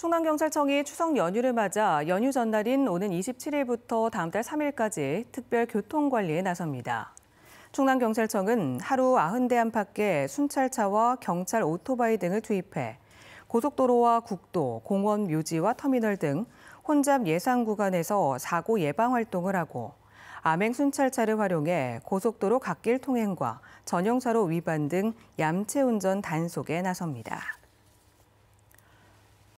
충남경찰청이 추석 연휴를 맞아 연휴 전날인 오는 27일부터 다음 달 3일까지 특별 교통관리에 나섭니다. 충남경찰청은 하루 90대 안팎의 순찰차와 경찰 오토바이 등을 투입해 고속도로와 국도, 공원 묘지와 터미널 등 혼잡 예상 구간에서 사고 예방 활동을 하고 암행 순찰차를 활용해 고속도로 갓길 통행과 전용차로 위반 등 얌체 운전 단속에 나섭니다.